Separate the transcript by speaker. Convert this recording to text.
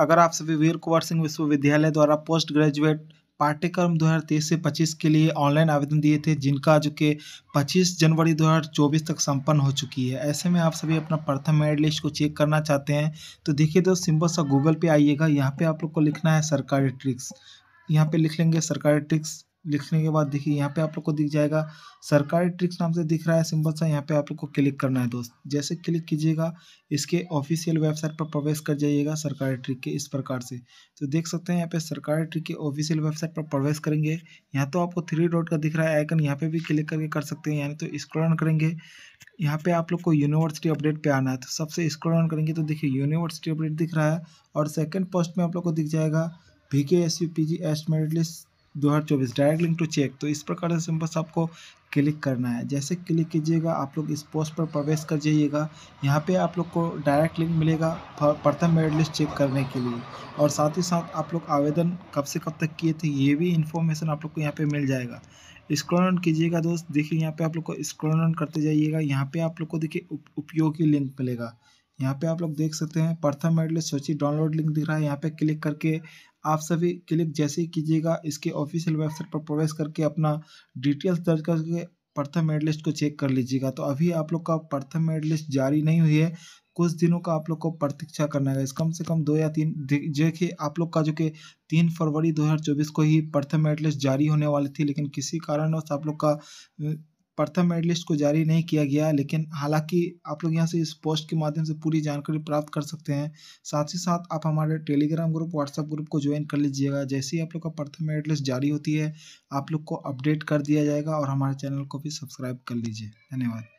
Speaker 1: अगर आप सभी वीर कुंवर सिंह विश्वविद्यालय द्वारा पोस्ट ग्रेजुएट पाठ्यक्रम 2023 से 25 के लिए ऑनलाइन आवेदन दिए थे जिनका जो कि 25 जनवरी 2024 तक संपन्न हो चुकी है ऐसे में आप सभी अपना प्रथम मेरिट लिस्ट को चेक करना चाहते हैं तो देखिए दोस्त सिंपल सा गूगल पे आइएगा यहाँ पे आप लोग को लिखना है सरकारी ट्रिक्स यहाँ पे लिख लेंगे सरकारी ट्रिक्स लिखने के बाद देखिए यहाँ पे आप लोग को दिख जाएगा सरकारी ट्रिक्स नाम से दिख रहा है सिंबल सा यहाँ पे आप लोग को क्लिक करना है दोस्त जैसे क्लिक कीजिएगा इसके ऑफिशियल वेबसाइट पर प्रवेश कर जाइएगा सरकारी ट्रिक के इस प्रकार से तो देख सकते हैं यहाँ पे सरकारी ट्रिक के ऑफिशियल वेबसाइट पर प्रवेश करेंगे यहाँ तो आपको थ्री डॉट का दिख रहा है आइकन यहाँ पर भी क्लिक करके कर सकते हैं यानी तो स्क्रॉल करेंगे यहाँ पे आप लोग को यूनिवर्सिटी अपडेट पे आना है तो सबसे स्क्रॉल ऑन करेंगे तो देखिए यूनिवर्सिटी अपडेट दिख रहा है और सेकंड पोस्ट में आप लोग को दिख जाएगा भी K S U P G एस्ट merit list 2024 direct link to check तो इस प्रकार से बस आपको क्लिक करना है जैसे क्लिक कीजिएगा आप लोग इस पोस्ट पर प्रवेश कर जाइएगा यहाँ पे आप लोग को डायरेक्ट लिंक मिलेगा प्रथम मेरिट लिस्ट चेक करने के लिए और साथ ही साथ आप लोग आवेदन कब से कब तक किए थे ये भी इन्फॉर्मेशन आप लोग को यहाँ पे मिल जाएगा स्क्रॉल कीजिएगा दोस्त देखिए यहाँ पे आप लोग को स्क्रॉल करते जाइएगा यहाँ पे आप लोग को देखिए उपयोगी लिंक मिलेगा यहाँ पे आप लोग देख सकते हैं प्रथम लिस्ट सोची डाउनलोड लिंक दिख रहा है यहाँ पे क्लिक करके आप सभी क्लिक जैसे ही कीजिएगा इसके ऑफिशियल वेबसाइट पर प्रवेश करके अपना डिटेल्स दर्ज करके प्रथम मेरिट लिस्ट को चेक कर लीजिएगा तो अभी आप लोग का प्रथम मेडलिस्ट लिस्ट जारी नहीं हुई है कुछ दिनों का आप लोग को प्रतीक्षा करना है कम से कम दो या तीन देखिए आप लोग का जो कि तीन फरवरी 2024 को ही प्रथम मेरिट लिस्ट जारी होने वाली थी लेकिन किसी कारणवश आप लोग का प्रथम मेडलिस्ट को जारी नहीं किया गया लेकिन हालांकि आप लोग यहां से इस पोस्ट के माध्यम से पूरी जानकारी प्राप्त कर सकते हैं साथ ही साथ आप हमारे टेलीग्राम ग्रुप व्हाट्सएप ग्रुप को ज्वाइन कर लीजिएगा जैसे ही आप लोग का प्रथम मेडलिस्ट जारी होती है आप लोग को अपडेट कर दिया जाएगा और हमारे चैनल को भी सब्सक्राइब कर लीजिए धन्यवाद